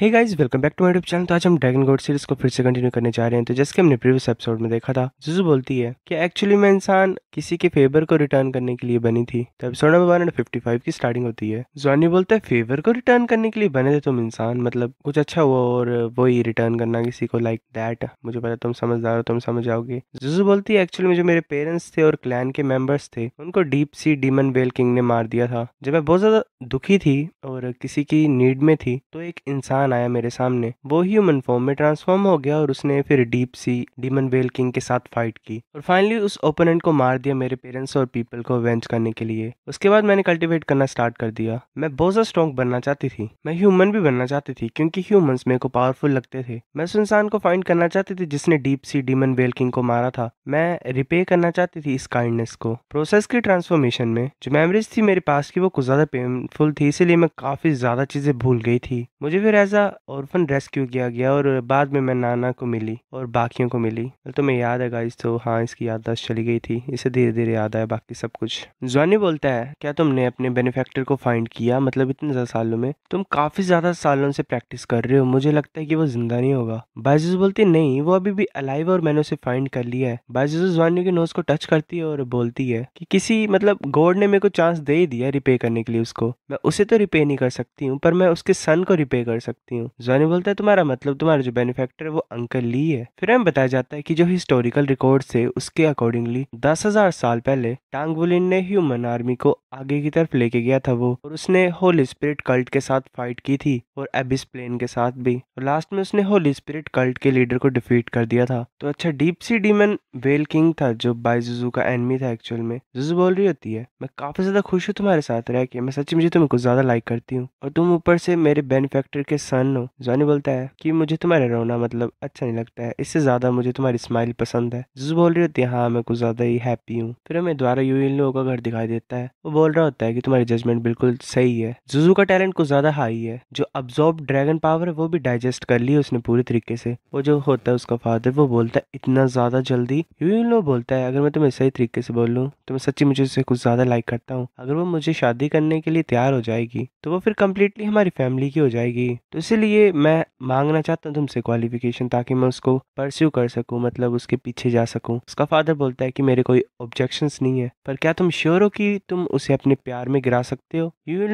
hey guys welcome back to my YouTube channel तो आज हम ड्रैगन गोड सीरीज को फिर से कंटिन्यू करने जा रहे हैं तो जैसे कि हमने प्रीवियस एपिसोड में देखा था जुजु बोलती है कि एक्चुअली मैं इंसान किसी के फेवर को रिटर्न करने के लिए बनी थी तो episode number one fifty five की स्टार्टिंग होती है जोनी बोलता है फेवर को रिटर्न करने के लिए बने थे तुम इंसान मतलब कुछ अच्छा हुआ और वो ही रिटर्न करना किसी को लाइक like दैट मुझे पता तुम समझदार हो तुम समझ जाओगे जुजु बोलती है एक्चुअली में जो मेरे पेरेंट्स थे और क्लैन के मेंबर्स थे उनको deep sea demon whale king ने मार दिया था जब मैं बहुत ज्यादा दुखी थी और किसी की नीड में थी तो एक इंसान इंसान आया मेरे सामने वो ह्यूमन फॉर्म में ट्रांसफॉर्म हो गया और उसने फिर deep sea demon whale king के साथ फाइट की और फाइनली उस ओपोनेंट को मार दिया मेरे पेरेंट्स और पीपल को अवेंज करने के लिए उसके बाद मैंने कल्टिवेट करना स्टार्ट कर दिया मैं बहुत ज्यादा स्ट्रॉन्ग बनना चाहती थी मैं ह्यूमन भी बनना चाहती थी क्योंकि ह्यूमंस मेरे को पावरफुल लगते थे मैं उस इंसान को फाइंड करना चाहती थी जिसने deep sea demon whale king को मारा था मैं रिपे करना चाहती थी इस काइंडनेस को प्रोसेस की ट्रांसफॉर्मेशन में जो मेमोरीज थी मेरे पास की वो कुछ ज्यादा पेनफुल थी इसीलिए मैं काफी ज्यादा चीजें भूल गई थी मुझे फिर एज अ ऑर्फन रेस्क्यू किया गया और बाद में मैं नाना को मिली और बाकियों को मिली तो मैं याद है गाइस तो हाँ इसकी याददाश्त चली गई थी इसे धीरे धीरे याद आया बाकी सब कुछ जोनी बोलता है क्या तुमने अपने बेनिफेक्टर को फाइंड किया मतलब इतने ज्यादा सालों में तुम काफी ज्यादा सालों से प्रैक्टिस कर रहे हो मुझे लगता है कि वो जिंदा नहीं होगा बाइजूस बोलती नहीं वो अभी भी अलाइव और मैंने उसे फाइंड कर लिया है बाइजूस जोनी के नोज को टच करती है और बोलती है कि किसी मतलब गॉड ने मेरे को चांस दे ही दिया रिपे करने के लिए उसको मैं उसे तो रिपे नहीं कर सकती हूँ पर मैं उसके सन को रिपे कर सकती सकती हूँ जोनी बोलता है तुम्हारा मतलब तुम्हारा जो बेनिफेक्टर है वो अंकल ली है फिर हमें बताया जाता है की जो हिस्टोरिकल रिकॉर्ड थे उसके अकॉर्डिंगली दस हजार साल पहले टांगबुलिन ने ह्यूमन आर्मी को आगे की तरफ लेके गया था वो और उसने होली स्पिरिट कल्ट के साथ फाइट की थी और एबिस प्लेन के साथ भी और लास्ट में उसने होली स्पिरिट कल्ट के लीडर को डिफीट कर दिया था तो अच्छा deep sea demon whale king था जो बाइजुजू का एनमी था एक्चुअल में जुजू बोल रही होती है मैं काफी ज्यादा खुश हूँ तुम्हारे साथ रह के मैं सच्ची मुझे तुम्हें कुछ ज्यादा लाइक करती हूँ और तुम ऊपर से मेरे बेनिफेक्टर के साथ फैन हूँ जॉनी बोलता है कि मुझे तुम्हारा रोना मतलब अच्छा नहीं लगता है इससे ज्यादा मुझे तुम्हारी स्माइल पसंद है जिस बोल रही होती है हाँ मैं कुछ ज्यादा ही हैप्पी हूँ फिर हमें द्वारा यू इन लोगों का घर दिखाई देता है वो बोल रहा होता है कि तुम्हारी जजमेंट बिल्कुल सही है जुजू का टैलेंट कुछ ज्यादा हाई है जो अब्जॉर्ब ड्रैगन पावर है वो भी डाइजेस्ट कर ली उसने पूरी तरीके से वो जो होता है उसका फादर वो बोलता है इतना ज्यादा जल्दी यू इन लोग बोलता है अगर मैं तुम्हें सही तरीके से बोलूँ तो मैं सच्ची मुझे उसे कुछ ज्यादा लाइक करता हूँ अगर वो मुझे शादी करने के लिए तैयार हो जाएगी तो वो फिर कम्प्लीटली हमारी फैमिली की हो जाएगी तो इसीलिए मैं मांगना चाहता हूँ तुमसे क्वालिफिकेशन ताकि मैं उसको परस्यू कर सकूँ मतलब उसके पीछे जा सकूँ उसका फादर बोलता है कि मेरे कोई ऑब्जेक्शंस नहीं है पर क्या तुम श्योर हो कि तुम उसे अपने प्यार में गिरा सकते हो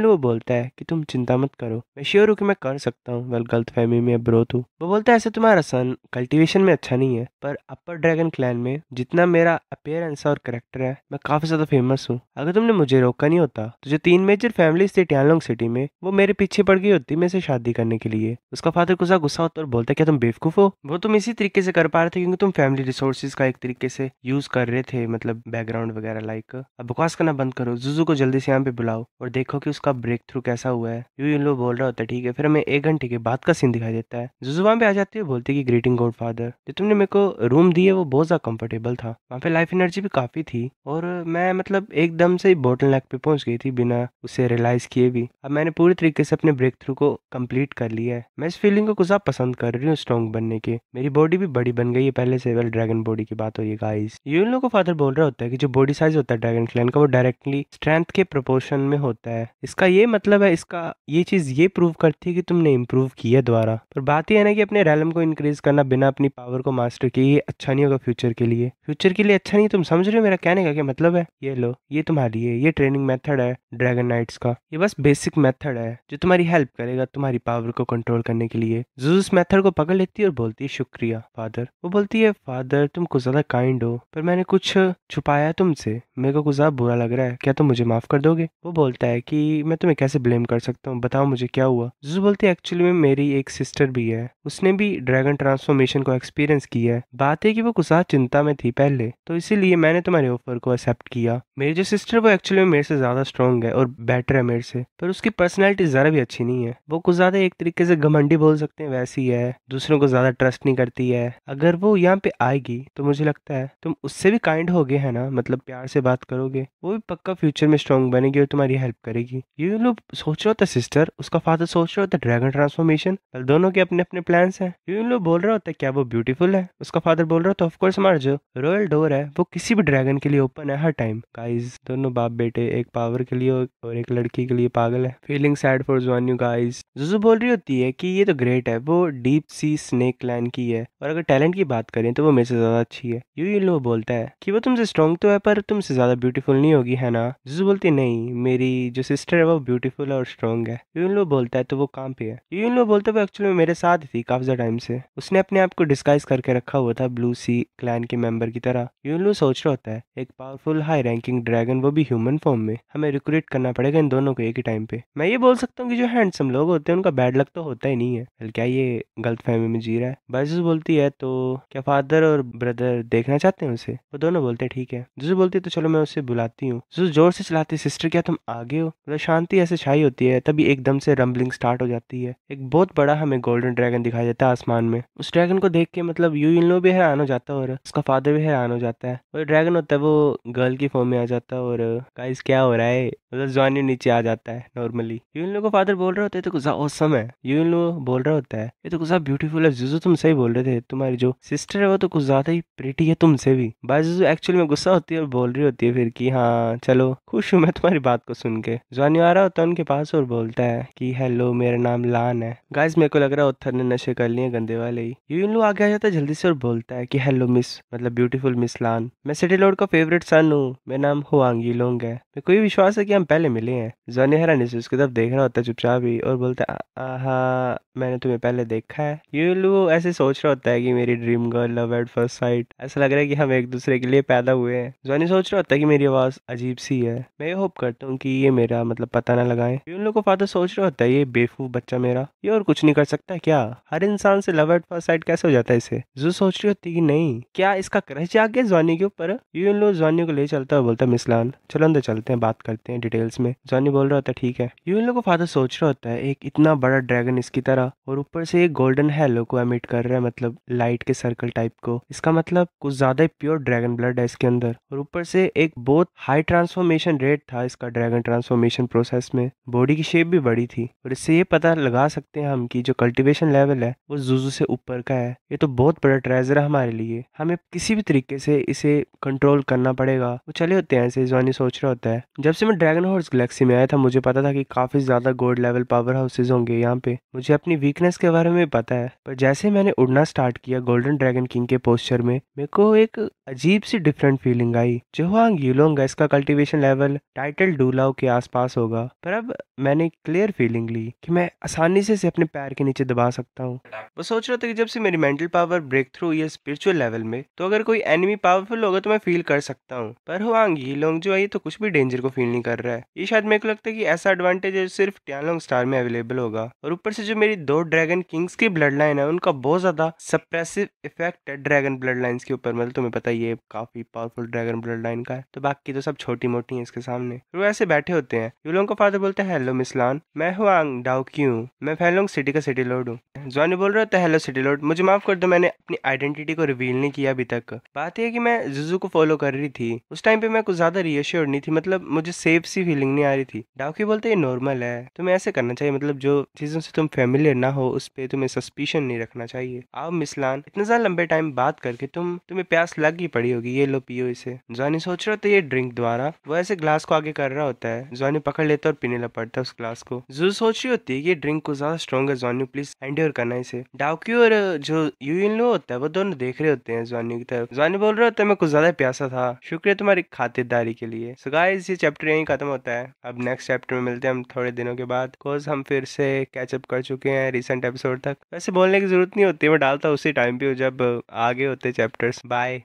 वो बोलता है कि तुम चिंता मत करो मैं श्योर हूँ कि मैं कर सकता हूँ वेल गलत फैमिली में ब्रोत हूँ वो बोलता है ऐसे तुम्हारा सन कल्टिवेशन में अच्छा नहीं है पर अपर ड्रैगन क्लैन में जितना मेरा अपेयरेंस और करेक्टर है मैं काफी ज्यादा फेमस हूँ अगर तुमने मुझे रोका नहीं होता तो जो तीन मेजर फैमिलीज थी टियालोंग सिटी में वो मेरे पीछे पड़ गई होती मेरे से शादी करने के लिए उसका फादर कुछ गुस्सा होता है और बोलता है क्या तुम बेवकूफ हो वो तुम इसी तरीके से कर पा रहे थे क्योंकि तुम फैमिली रिसोर्सेज का एक तरीके से यूज कर रहे थे मतलब बैकग्राउंड वगैरह लाइक अब बकवास करना बंद करो जुजू को जल्दी से यहाँ पे बुलाओ और देखो कि उसका ब्रेक थ्रू कैसा हुआ है यू इन लोग बोल रहा होता है ठीक है फिर हमें एक घंटे के बाद का सीन दिखाई देता है जुजू वहाँ पे आ जाती है बोलती है ग्रीटिंग गॉड फादर जो तुमने मेरे को रूम दी है वो बहुत ज्यादा कंफर्टेबल था वहाँ पे लाइफ एनर्जी भी काफी थी और मैं मतलब एकदम से बोटल नेक पे पहुंच गई थी बिना उसे रियलाइज किए भी अब मैंने पूरी तरीके से अपने ब्रेक थ्रू को कम्प्लीट कर लिया है मैं इस फीलिंग को कुछ पसंद कर रही हूँ स्ट्रॉन्ग बनने के मेरी बॉडी भी बड़ी बन गई है पहले से वेल ड्रैगन बॉडी की बात हो रही है गाइस ये उन लोगों को फादर बोल रहा होता है कि जो बॉडी साइज होता है ड्रैगन क्लैन का वो डायरेक्टली स्ट्रेंथ के प्रोपोर्शन में होता है इसका ये मतलब है इसका ये चीज ये प्रूव करती है कि तुमने इम्प्रूव किया द्वारा पर बात यह है ना कि अपने रैलम को इंक्रीज करना बिना अपनी पावर को मास्टर किए ये अच्छा नहीं होगा फ्यूचर के लिए फ्यूचर के लिए अच्छा नहीं तुम समझ रहे हो मेरा कहने का क्या मतलब है ये लो ये तुम्हारी है ये ट्रेनिंग मेथड है ड्रैगन नाइट्स का ये बस बेसिक मेथड है जो तुम्हारी हेल्प करेगा तुम्हारी पावर को कंट्रोल करने के लिए जूस मैथर को पकड़ लेती है और बोलती है शुक्रिया फादर वो बोलती है फादर तुम कुछ ज्यादा काइंड हो पर मैंने कुछ छुपाया तुमसे मेरे को कुछ ज्यादा बुरा लग रहा है क्या तुम मुझे माफ कर दोगे वो बोलता है की मैं तुम्हें कैसे ब्लेम कर सकता हूँ बताओ मुझे क्या हुआ जूस बोलती है एक्चुअली में मेरी एक सिस्टर भी है उसने भी ड्रैगन ट्रांसफॉर्मेशन को एक्सपीरियंस किया है बात है कि वो कुछ ज्यादा चिंता में थी पहले तो इसीलिए मैंने तुम्हारे ऑफर को एक्सेप्ट किया मेरी जो सिस्टर वो एक्चुअली में मेरे से ज्यादा स्ट्रॉन्ग है और बेटर है मेरे से पर उसकी पर्सनैलिटी जरा भी अच्छी नहीं है वो कुछ ज्यादा एक तरीके से घमंडी बोल सकते हैं वैसी है दूसरों को ज़्यादा ट्रस्ट नहीं करती है अगर वो यहाँ पे आएगी तो मुझे लगता है तुम उससे भी काइंड हो गए है ना मतलब प्यार से बात करोगे वो भी पक्का फ्यूचर में स्ट्रॉन्ग बनेगी और तुम्हारी हेल्प करेगी ये लोग सोच रहा होता सिस्टर उसका फादर सोच रहा होता ड्रैगन ट्रांसफॉर्मेशन दोनों के अपने अपने प्लान है ये लोग बोल रहा होता क्या वो ब्यूटीफुल है उसका फादर बोल रहा होता ऑफकोर्स हमारे जो रॉयल डोर है वो किसी भी ड्रैगन के लिए ओपन है हर टाइम गाइज दोनों बाप बेटे एक पावर के लिए और एक लड़की के लिए पागल है feeling sad for John you guys जो बोल रही भी होती है कि ये तो ग्रेट है वो डीप सी स्नेक लाइन की है और अगर टैलेंट की बात करें तो वो मेरे से ज्यादा अच्छी है यू यू लो बोलता है कि वो तुमसे स्ट्रॉन्ग तो है पर तुमसे ज्यादा ब्यूटीफुल नहीं होगी है ना जिसू बोलती नहीं मेरी जो सिस्टर है वो ब्यूटीफुल और स्ट्रॉन्ग है यू लो बोलता है तो वो काम पे है यू लो बोलता है वो एक्चुअली मेरे साथ थी काफी ज्यादा टाइम से उसने अपने आप को डिस्काइज करके रखा हुआ था ब्लू सी क्लैन के मेंबर की तरह यू लो सोच रहा होता है एक पावरफुल हाई रैंकिंग ड्रैगन वो भी ह्यूमन फॉर्म में हमें रिक्रूट करना पड़ेगा इन दोनों को एक ही टाइम पे मैं ये बोल सकता हूँ कि जो हैंडसम लोग होते हैं उनका बैड अलग तो होता ही नहीं है क्या ये गलत फहमी में जी रहा है बायजूस बोलती है तो क्या फादर और ब्रदर देखना चाहते हैं उसे वो दोनों बोलते हैं ठीक है जुजू बोलती है तो चलो मैं उसे बुलाती हूँ जुजू जोर से चलाती है सिस्टर क्या तुम आगे हो मतलब शांति ऐसे छाई होती है तभी एकदम से रंबलिंग स्टार्ट हो जाती है एक बहुत बड़ा हमें गोल्डन ड्रैगन दिखाई देता है आसमान में उस ड्रैगन को देख के मतलब यू इन भी हैरान हो जाता है और उसका फादर भी हैरान हो जाता है और ड्रैगन होता है वो गर्ल की फॉर्म में आ जाता है और गाइस क्या हो रहा है मतलब जॉनी नीचे आ जाता है नॉर्मली यू इन को फादर बोल रहे होते तो गुस्सा औसम है यून बोल रहा होता है ये तो कुछ ज्यादा ब्यूटीफुल है जुजू तुम सही बोल रहे थे तुम्हारी जो सिस्टर है वो तो कुछ ज्यादा ही प्रिटी है तुमसे भी भाई जुजू एक्चुअली में गुस्सा होती है और बोल रही होती है फिर की हाँ चलो खुश हूँ मैं तुम्हारी बात को सुन के जवानी आ रहा होता है उनके पास और बोलता है कि हेलो मेरा नाम लान है गाइज मेरे को लग रहा है उत्थर ने नशे कर लिए गंदे वाले ही यून आगे आ जाता है जल्दी से और बोलता है कि हेलो मिस मतलब ब्यूटीफुल मिस लान मैं सिटी लोड का फेवरेट सन हूँ मेरा नाम हुआंगी लोंग है मेरे को ये विश्वास है कि हम पहले मिले हैं जानी हैरानी से उसकी तरफ देख रहा होता है चुपचाप ही और बोलता है हाँ मैंने तुम्हें पहले देखा है यूजुअली वो ऐसे सोच रहा होता है कि मेरी dream girl love at first sight ऐसा लग रहा है कि हम एक दूसरे के लिए पैदा हुए हैं जोनी सोच रहा होता है कि मेरी आवाज़ अजीब सी है मैं ये होप करता हूँ कि ये मेरा मतलब पता ना लगाए उन लोग को फादर सोच रहा होता है ये बेफू बच्चा मेरा ये और कुछ नहीं कर सकता क्या हर इंसान से लव एट फर्स्ट साइट कैसे हो जाता है इसे जो सोच रही होती है नहीं क्या इसका क्रश जा गया जोनी के ऊपर यून लोग जोनी को ले चलता है बोलता है मिसलान चलो अंदर चलते हैं बात करते हैं डिटेल्स में जोनी बोल रहा होता है ठीक है यून लोग को फादर सोच रहा होता है एक इतना बड़ा ड्रैगन इसकी तरह और ऊपर से एक गोल्डन हेलो को एमिट कर रहा है मतलब लाइट के सर्कल टाइप को इसका मतलब कुछ ज्यादा ही प्योर ड्रैगन ब्लड है इसके अंदर और ऊपर से एक बहुत हाई ट्रांसफॉर्मेशन रेट था इसका ड्रैगन ट्रांसफॉर्मेशन प्रोसेस में बॉडी की शेप भी बड़ी थी और इससे ये पता लगा सकते हैं हम कि जो कल्टिवेशन लेवल है वो जुजू से ऊपर का है ये तो बहुत बड़ा ट्रेजर है हमारे लिए हमें किसी भी तरीके से इसे कंट्रोल करना पड़ेगा वो चले होते हैं ऐसे जवानी सोच रहा होता है जब से मैं ड्रैगन हॉर्स गैलेक्सी में आया था मुझे पता था कि काफी ज्यादा गोल्ड लेवल पावर हाउसेज होंगे यहाँ पे मुझे अपनी वीकनेस के बारे में पता है पर जैसे मैंने उड़ना स्टार्ट किया गोल्डन ड्रैगन किंग के पोस्टर में मेरे को एक अजीब सी डिफरेंट फीलिंग आई जो जोहांग यूलोंग इसका कल्टीवेशन लेवल टाइटल डूलाओ के आसपास होगा पर अब मैंने क्लियर फीलिंग ली कि मैं आसानी से इसे अपने पैर के नीचे दबा सकता हूँ वो सोच रहा था कि जब से मेरी मेंटल पावर ब्रेक थ्रू हुई है स्पिरिचुअल लेवल में तो अगर कोई एनिमी पावरफुल होगा तो मैं फील कर सकता हूँ पर हुआंग यूलोंग जो है तो कुछ भी डेंजर को फील नहीं कर रहा है ये शायद मेरे को लगता है कि ऐसा एडवांटेज सिर्फ टियालोंग स्टार में अवेलेबल होगा और ऊपर से जो मेरी दो ड्रैगन किंग्स की ब्लड लाइन है उनका बहुत ज़्यादा सप्रेसिव इफेक्ट है ड्रैगन ब्लड लाइन के ऊपर मतलब तुम्हें पता ये काफ़ी पावरफुल ड्रैगन ब्लड लाइन का है तो बाकी तो सब छोटी मोटी है इसके सामने वो ऐसे बैठे होते हैं यू लोगों का फादर बोलते हैं हेलो मिसलान मैं हूँ आंग डाउ क्यू मैं फैलोंग सिटी का सिटी लोड हूँ जोनी बोल रहा था हेलो सिटी लोड मुझे माफ कर दो मैंने अपनी आइडेंटिटी को रिवील नहीं किया अभी तक बात यह की मैं जुजू को फॉलो कर रही थी उस टाइम पे मैं कुछ ज्यादा रियश्योर नहीं थी मतलब मुझे सेफ सी फीलिंग नहीं आ रही थी डाउकी बोलते ये नॉर्मल है तुम्हें तो ऐसे करना चाहिए मतलब जो चीज चीज़ों से तुम फेमिलियर ना हो उस पर तुम्हें सस्पिशन नहीं रखना चाहिए आओ मिसलान इतने ज़्यादा लंबे टाइम बात करके तुम तुम्हें प्यास लग ही पड़ी होगी ये लो पियो इसे जानी सोच रहा था ये ड्रिंक द्वारा वो ऐसे ग्लास को आगे कर रहा होता है जानी पकड़ लेता और पीने लग पड़ता है उस ग्लास को जो सोच रही होती है ये ड्रिंक को ज्यादा स्ट्रॉन्ग है जानी प्लीज एंड करना इसे डाउक्यू और जो यूलो होता है वो दोनों देख रहे होते हैं जानी की तरफ जानी बोल रहा होता है मैं कुछ ज्यादा प्यासा था शुक्रिया तुम्हारी खातिरदारी के लिए सो गाइस ये चैप्टर यहीं खत्म होता है अब नेक्स्ट चैप्टर में मिलते हैं हम थोड़े दिनों के बाद बिकॉज हम फिर से कैचअप कर चुके हैं रिसेंट एपिसोड तक वैसे बोलने की जरूरत नहीं होती मैं डालता उसी टाइम पे जब आगे होते चैप्टर्स बाय